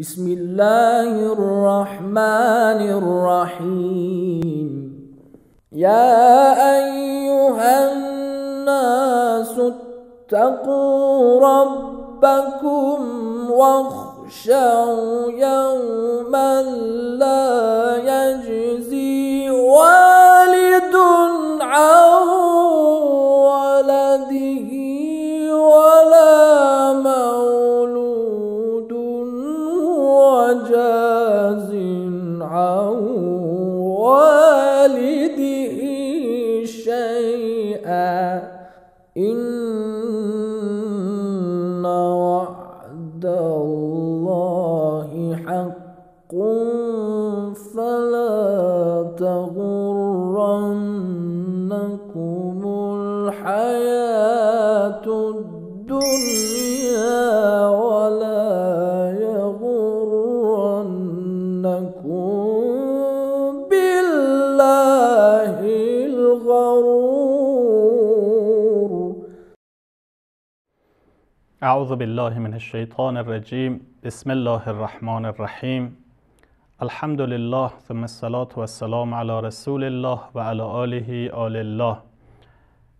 بسم الله الرحمن الرحيم يا أيها الناس اتقوا ربكم واخشوا يوما لا يجزي والد اعوذ بالله من الشیطان الرجیم بسم الله الرحمن الرحیم الحمد لله ثم الصلاة والسلام على علی رسول الله و علی آله آل الله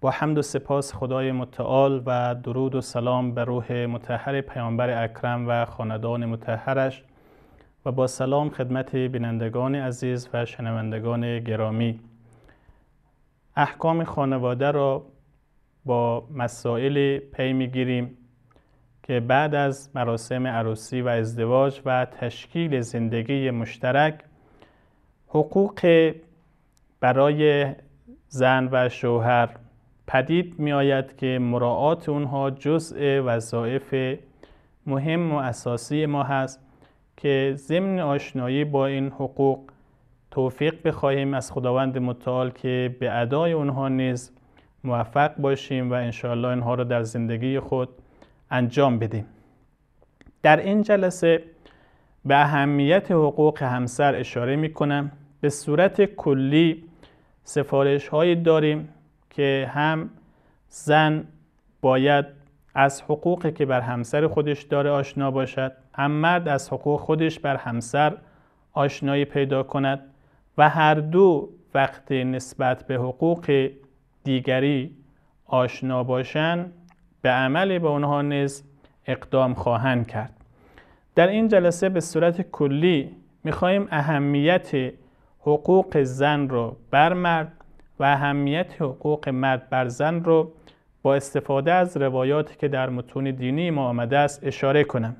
با حمد و سپاس خدای متعال و درود و سلام به روح متحر پیامبر اکرم و خاندان متحرش و با سلام خدمت بینندگان عزیز و شنوندگان گرامی احکام خانواده را با مسائل پی میگیریم که بعد از مراسم عروسی و ازدواج و تشکیل زندگی مشترک حقوق برای زن و شوهر پدید می آید که مراعات اونها جزء وظایف مهم و اساسی ما هست که ضمن آشنایی با این حقوق توفیق بخواهیم از خداوند متعال که به ادای اونها نیز موفق باشیم و انشاءالله اینها را در زندگی خود انجام بدیم در این جلسه به اهمیت حقوق همسر اشاره می کنم به صورت کلی سفارش هایی داریم که هم زن باید از حقوقی که بر همسر خودش داره آشنا باشد هم مرد از حقوق خودش بر همسر آشنایی پیدا کند و هر دو وقتی نسبت به حقوق دیگری آشنا باشند به عمل به آنها نیز اقدام خواهند کرد در این جلسه به صورت کلی میخواهیم اهمیت حقوق زن رو بر مرد و اهمیت حقوق مرد بر زن رو با استفاده از روایاتی که در متون دینی ما آمده است اشاره کنم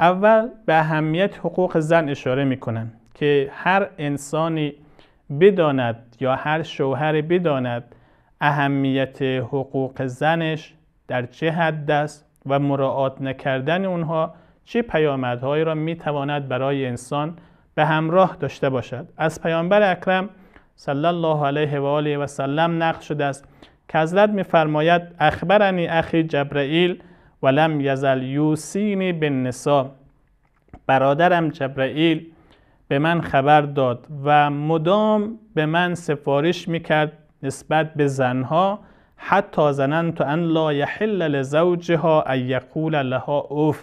اول به اهمیت حقوق زن اشاره میکنم که هر انسانی بداند یا هر شوهر بداند اهمیت حقوق زنش در چه حد است و مراعات نکردن اونها چه پیامدهایی را میتواند برای انسان به همراه داشته باشد از پیامبر اکرم صلی الله علیه و آله و سلم نقل شده است که حضرت میفرماید اخبرنی اخی جبرئیل ولم یزل یوسینی نسا برادرم جبرئیل به من خبر داد و مدام به من سفارش میکرد نسبت به زنها حتی تو ان لا یحل لزوجها ان یقول لها اوف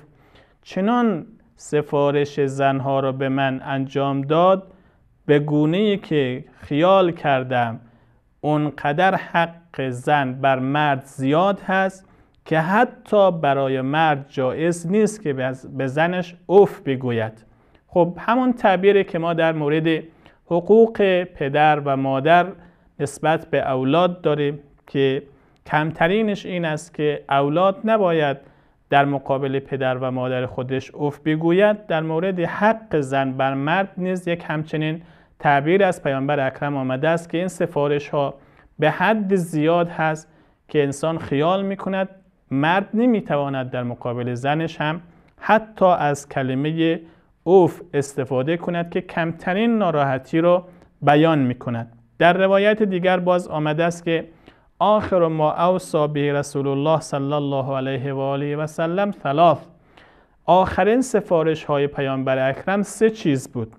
چنان سفارش زنها را به من انجام داد به گونه که خیال کردم اونقدر حق زن بر مرد زیاد هست که حتی برای مرد جایز نیست که به زنش اوف بگوید خب همون تعبیری که ما در مورد حقوق پدر و مادر نسبت به اولاد داریم که کمترینش این است که اولاد نباید در مقابل پدر و مادر خودش اف بگوید در مورد حق زن بر مرد نیز یک همچنین تعبیر از پیامبر اکرم آمده است که این سفارش ها به حد زیاد هست که انسان خیال می کند مرد نمیتواند در مقابل زنش هم حتی از کلمه اوف استفاده کند که کمترین ناراحتی را بیان می کند. در روایت دیگر باز آمده است که آخر ما اوصا به رسول الله صلی الله علیه و آله و سلم ثلاث آخرین سفارش های پیامبر اکرم سه چیز بود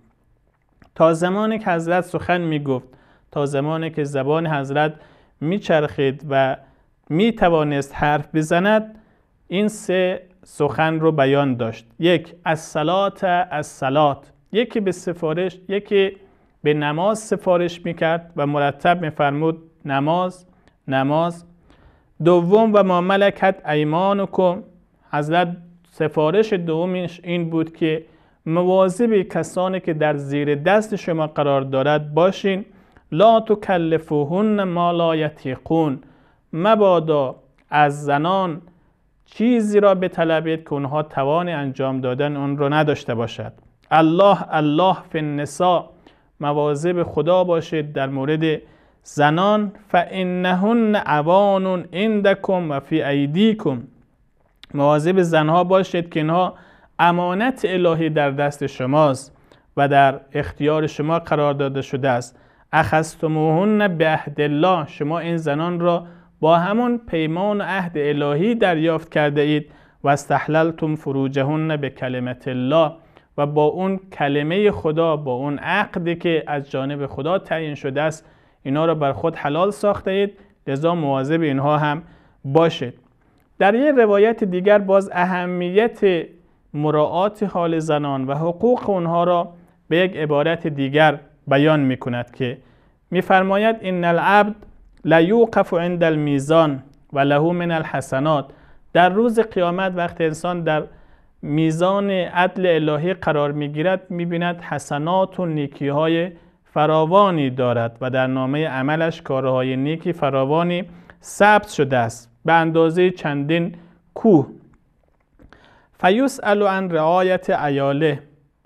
تا زمانی که حضرت سخن می گفت تا زمانی که زبان حضرت میچرخید و می توانست حرف بزند این سه سخن رو بیان داشت یک از سلات از سلات یکی به سفارش یکی به نماز سفارش می کرد و مرتب می فرمود نماز نماز دوم و ما ملکت ایمانکم حضرت سفارش دومش این بود که مواظب کسانی که در زیر دست شما قرار دارد باشین لا تکلفوهن ما لا یتیقون مبادا از زنان چیزی را بطلبید که اونها توان انجام دادن اون رو نداشته باشد الله الله فی النساء مواظب خدا باشید در مورد زنان فانهن عوان عندکم و فی ایدیکم مواظب زنها باشید که اینها امانت الهی در دست شماست و در اختیار شما قرار داده شده است اخستموهن به عهد الله شما این زنان را با همون پیمان و عهد الهی دریافت کرده اید و استحللتم فروجهن به کلمت الله و با اون کلمه خدا با اون عقدی که از جانب خدا تعیین شده است اینا را بر خود حلال ساخته اید لذا مواظب اینها هم باشید در یه روایت دیگر باز اهمیت مراعات حال زنان و حقوق اونها را به یک عبارت دیگر بیان می کند که میفرماید ان العبد لا عند المیزان و له من الحسنات در روز قیامت وقت انسان در میزان عدل الهی قرار میگیرد بیند حسنات و نیکی های فراوانی دارد و در نامه عملش کارهای نیکی فراوانی ثبت شده است به اندازه چندین کوه فیوس الو ان رعایت ایاله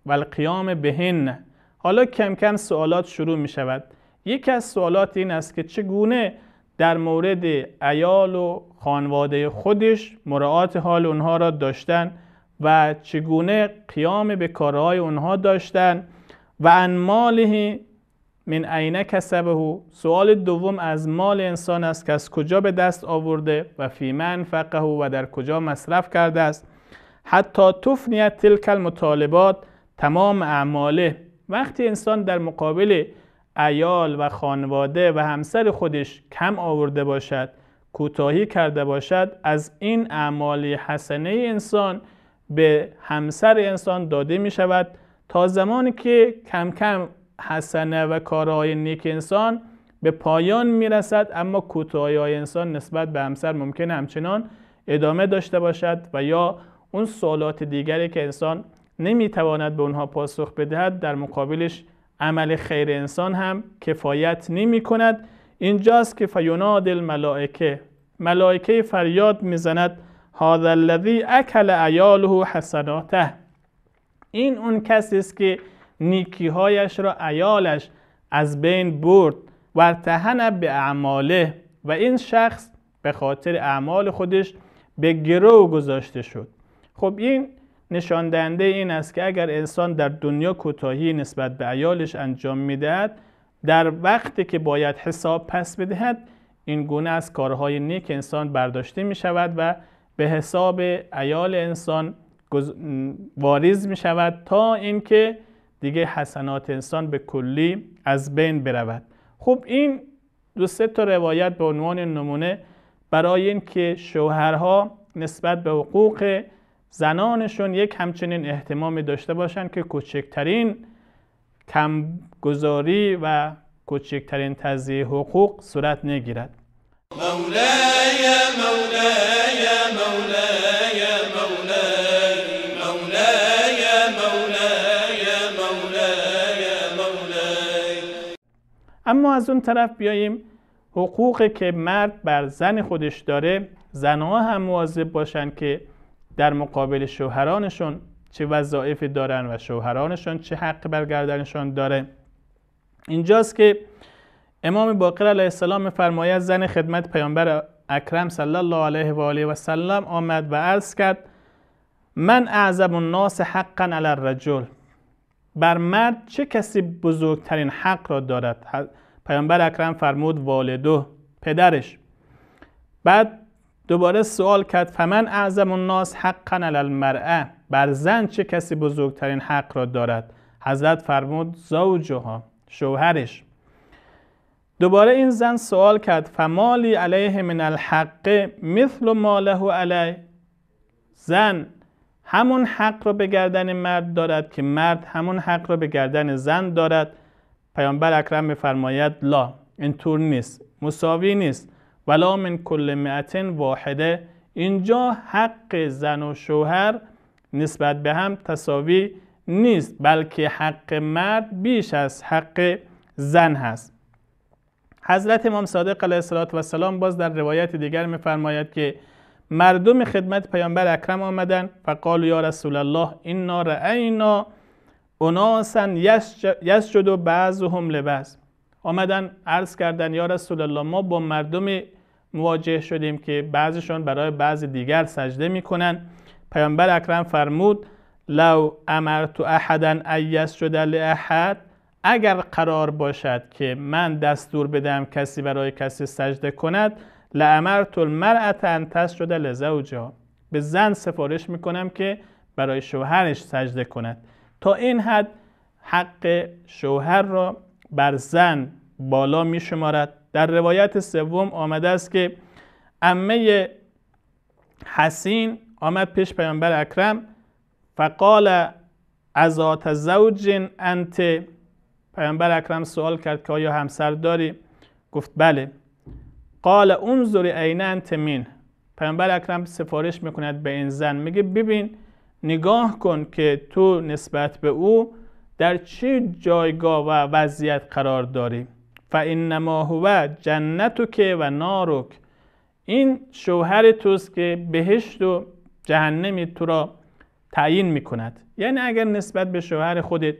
و القیام بهن حالا کم کم سوالات شروع می شود یکی از سوالات این است که چگونه در مورد ایال و خانواده خودش مراعات حال اونها را داشتن و چگونه قیام به کارهای اونها داشتن و انماله من عینه کسبه سوال دوم از مال انسان است که از کجا به دست آورده و فی من فقه و در کجا مصرف کرده است حتی تفنیت تلک المطالبات تمام اعماله وقتی انسان در مقابل ایال و خانواده و همسر خودش کم آورده باشد کوتاهی کرده باشد از این اعمال حسنه انسان به همسر انسان داده می شود تا زمانی که کم کم حسنه و کارهای نیک انسان به پایان میرسد اما کوتاهی انسان نسبت به همسر ممکن همچنان ادامه داشته باشد و یا اون سوالات دیگری که انسان نمیتواند به اونها پاسخ بدهد در مقابلش عمل خیر انسان هم کفایت نمی کند اینجاست که فیوناد الملائکه ملائکه فریاد میزند هذا الذی اکل عیاله حسناته این اون کسی است که نیکیهایش را ایالش از بین برد و ورتهن به اعماله و این شخص به خاطر اعمال خودش به گرو گذاشته شد خب این نشان دهنده این است که اگر انسان در دنیا کوتاهی نسبت به عیالش انجام میدهد در وقتی که باید حساب پس بدهد این گونه از کارهای نیک انسان برداشته می شود و به حساب عیال انسان واریز می شود تا اینکه دیگه حسنات انسان به کلی از بین برود خب این دو سه تا روایت به عنوان نمونه برای اینکه شوهرها نسبت به حقوق زنانشون یک همچنین احتمامی داشته باشند که کوچکترین کمگذاری و کوچکترین تضییع حقوق صورت نگیرد مولای مولای اما از اون طرف بیاییم حقوقی که مرد بر زن خودش داره زنها هم مواظب باشن که در مقابل شوهرانشون چه وظایفی دارن و شوهرانشون چه حق برگردنشون داره اینجاست که امام باقر علیه السلام میفرماید زن خدمت پیامبر اکرم صلی الله علیه و آله و سلم آمد و عرض کرد من اعظم الناس حقا علی الرجل بر مرد چه کسی بزرگترین حق را دارد پیامبر اکرم فرمود والده پدرش بعد دوباره سوال کرد فمن اعظم الناس حقا علی المرأه بر زن چه کسی بزرگترین حق را دارد حضرت فرمود زوجها شوهرش دوباره این زن سوال کرد فمالی علیه من الحق مثل ماله علی زن همون حق را به گردن مرد دارد که مرد همون حق را به گردن زن دارد پیامبر اکرم میفرماید لا طور نیست مساوی نیست ولا من کل معتن واحده اینجا حق زن و شوهر نسبت به هم تساوی نیست بلکه حق مرد بیش از حق زن هست حضرت امام صادق علیه السلام باز در روایت دیگر میفرماید که مردم خدمت پیامبر اکرم آمدن و قالوا یا رسول الله اینا رأینا اناسا و بعضهم لبز آمدن عرض کردن یا رسول الله ما با مردم مواجه شدیم که بعضشون برای بعض دیگر سجده میکنن پیامبر اکرم فرمود لو امرت احدا ایس شده لاحد اگر قرار باشد که من دستور بدم کسی برای کسی سجده کند لامرت المرأة ان تسجد لزوجها به زن سفارش میکنم که برای شوهرش سجده کند تا این حد حق شوهر را بر زن بالا میشمارد در روایت سوم آمده است که امه حسین آمد پیش پیامبر اکرم فقال ازات زوج انت پیامبر اکرم سوال کرد که آیا همسر داری گفت بله قال انظر عین انت من پیامبر اکرم سفارش میکند به این زن میگه ببین نگاه کن که تو نسبت به او در چه جایگاه و وضعیت قرار داری فانما هو جنتک و نارک این شوهر توست که بهشت و جهنمی تو را تعیین میکند یعنی اگر نسبت به شوهر خودت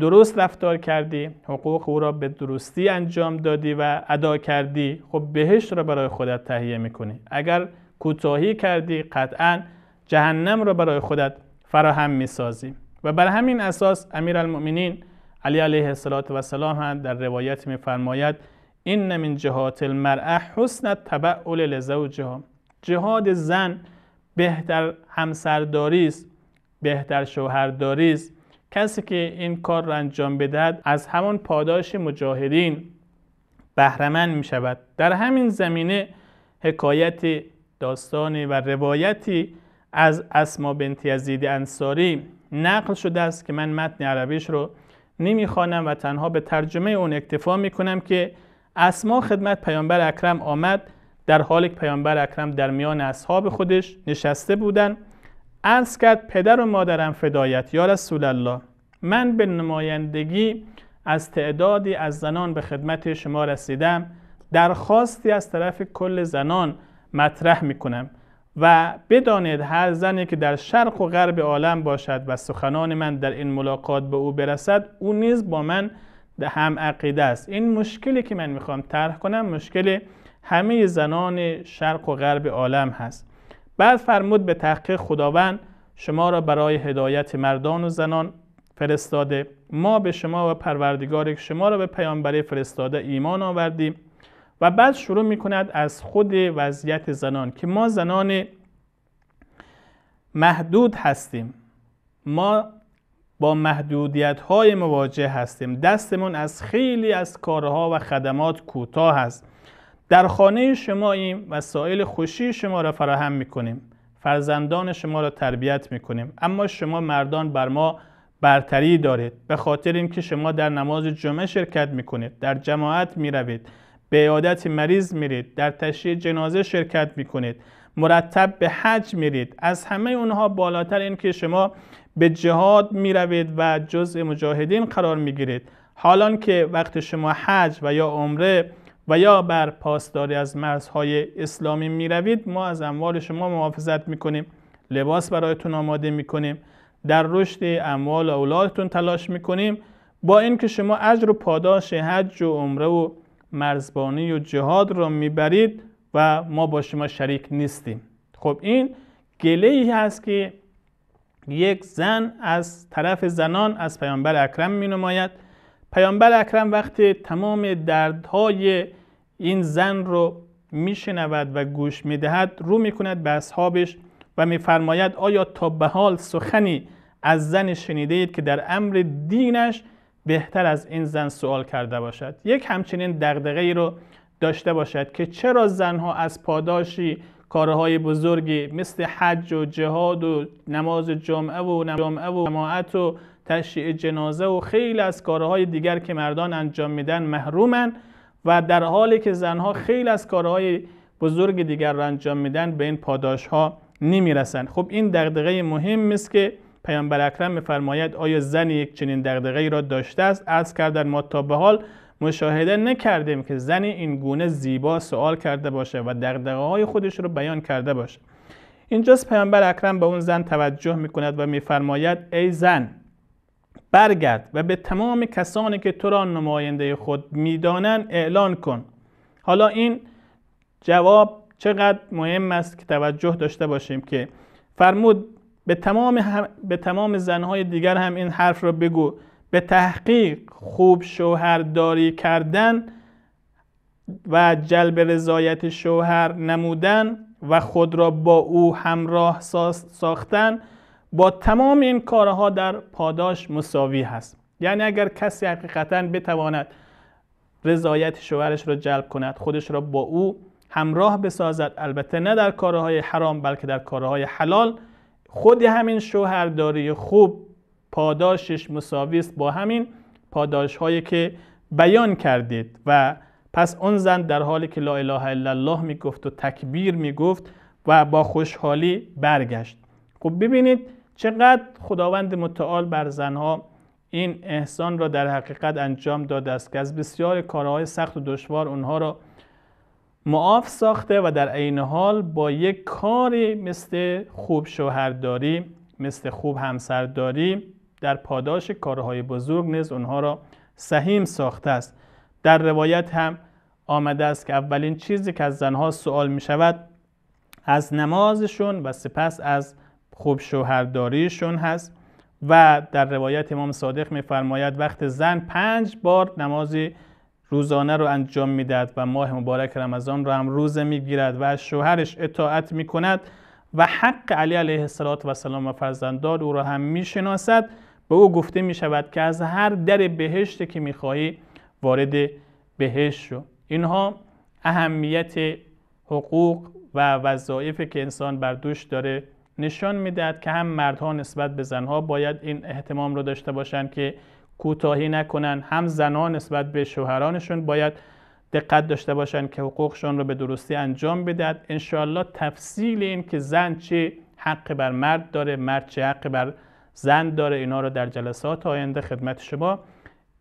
درست رفتار کردی حقوق او را به درستی انجام دادی و ادا کردی خب بهشت را برای خودت تهیه میکنی اگر کوتاهی کردی قطعا جهنم را برای خودت فراهم میسازی و بر همین اساس امیرالمؤمنین علی علیه السلام هم در روایت میفرماید این من جهات المرأه حسن تبعل لزوجها جهاد زن بهتر همسرداری است بهتر شوهرداری است کسی که این کار را انجام بدهد از همان پاداش مجاهدین بهرمند می شود در همین زمینه حکایت داستانی و روایتی از اسما بنت یزید انصاری نقل شده است که من متن عربیش رو نمیخوانم و تنها به ترجمه اون اکتفا میکنم که اسما خدمت پیامبر اکرم آمد در حالی که پیامبر اکرم در میان اصحاب خودش نشسته بودند عرض کرد پدر و مادرم فدایت یا رسول الله من به نمایندگی از تعدادی از زنان به خدمت شما رسیدم درخواستی از طرف کل زنان مطرح می کنم و بدانید هر زنی که در شرق و غرب عالم باشد و سخنان من در این ملاقات به او برسد او نیز با من هم عقیده است این مشکلی که من میخوام طرح کنم مشکل همه زنان شرق و غرب عالم هست بعد فرمود به تحقیق خداوند شما را برای هدایت مردان و زنان فرستاده ما به شما و پروردگار شما را به پیامبری فرستاده ایمان آوردیم و بعد شروع می کند از خود وضعیت زنان که ما زنان محدود هستیم ما با محدودیت های مواجه هستیم دستمون از خیلی از کارها و خدمات کوتاه است در خانه شما و وسایل خوشی شما را فراهم کنیم. فرزندان شما را تربیت کنیم. اما شما مردان بر ما برتری دارید به خاطر اینکه شما در نماز جمعه شرکت کنید. در جماعت میروید به عادت مریض میرید در تشییع جنازه شرکت کنید. مرتب به حج میرید از همه اونها بالاتر اینکه شما به جهاد میروید و جزء مجاهدین قرار گیرید. حالان که وقت شما حج و یا عمره و یا بر پاسداری از مرزهای اسلامی می روید ما از اموال شما محافظت می کنیم لباس برایتون آماده می کنیم در رشد اموال اولادتون تلاش می کنیم با اینکه شما اجر و پاداش حج و عمره و مرزبانی و جهاد را میبرید و ما با شما شریک نیستیم خب این گله ای هست که یک زن از طرف زنان از پیامبر اکرم می نماید پیامبر اکرم وقتی تمام دردهای این زن رو میشنود و گوش میدهد رو میکند به اصحابش و میفرماید آیا تا به حال سخنی از زن شنیده اید که در امر دینش بهتر از این زن سوال کرده باشد یک همچنین دغدغه ای رو داشته باشد که چرا زنها از پاداشی کارهای بزرگی مثل حج و جهاد و نماز جمعه و جمعه و جماعت و تشییع جنازه و خیلی از کارهای دیگر که مردان انجام میدن محرومند و در حالی که زنها خیلی از کارهای بزرگ دیگر را انجام میدن به این پاداش ها رسن. خب این دقدقه مهم است که پیامبر اکرم میفرماید آیا زن یک چنین ای را داشته است از کردن ما تا به حال مشاهده نکردیم که زن این گونه زیبا سوال کرده باشه و دغدغه های خودش رو بیان کرده باشه اینجاست پیامبر اکرم به اون زن توجه میکند و میفرماید ای زن برگرد و به تمام کسانی که تو را نماینده خود میدانند اعلان کن حالا این جواب چقدر مهم است که توجه داشته باشیم که فرمود به تمام, هم به تمام زنهای دیگر هم این حرف را بگو به تحقیق خوب شوهرداری کردن و جلب رضایت شوهر نمودن و خود را با او همراه ساختن با تمام این کارها در پاداش مساوی هست یعنی اگر کسی حقیقتا بتواند رضایت شوهرش را جلب کند خودش را با او همراه بسازد البته نه در کارهای حرام بلکه در کارهای حلال خود همین شوهرداری خوب پاداشش مساوی است با همین پاداش هایی که بیان کردید و پس اون زن در حالی که لا اله الا الله میگفت و تکبیر می گفت و با خوشحالی برگشت خب ببینید چقدر خداوند متعال بر زنها این احسان را در حقیقت انجام داده است که از بسیار کارهای سخت و دشوار اونها را معاف ساخته و در عین حال با یک کاری مثل خوب شوهرداری مثل خوب همسرداری در پاداش کارهای بزرگ نیز اونها را سهیم ساخته است در روایت هم آمده است که اولین چیزی که از زنها سوال می شود از نمازشون و سپس از خوب شوهرداریشون هست و در روایت امام صادق میفرماید وقت زن پنج بار نماز روزانه رو انجام میدهد و ماه مبارک رمضان رو هم روزه میگیرد و از شوهرش اطاعت میکند و حق علی علیه السلام و فرزندان او را هم میشناسد به او گفته میشود که از هر در بهشت که میخواهی وارد بهشت شو اینها اهمیت حقوق و وظایفی که انسان بر دوش داره نشان میدهد که هم مردها نسبت به زنها باید این احتمام رو داشته باشند که کوتاهی نکنن هم زنها نسبت به شوهرانشون باید دقت داشته باشند که حقوقشون رو به درستی انجام بدهد انشاءالله تفصیل این که زن چه حق بر مرد داره مرد چه حق بر زن داره اینا رو در جلسات آینده خدمت شما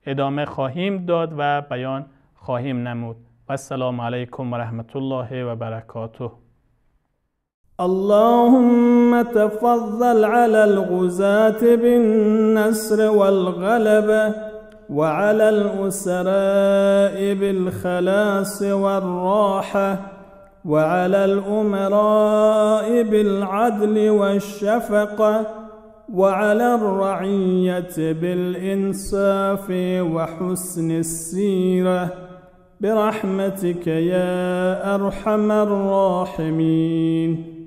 ادامه خواهیم داد و بیان خواهیم نمود و السلام علیکم و رحمت الله و برکاته اللهم تفضل على الغزاة بالنسر والغلبة وعلى الأسراء بالخلاص والراحة وعلى الأمراء بالعدل والشفقة وعلى الرعية بالإنصاف وحسن السيرة برحمتك يا أرحم الراحمين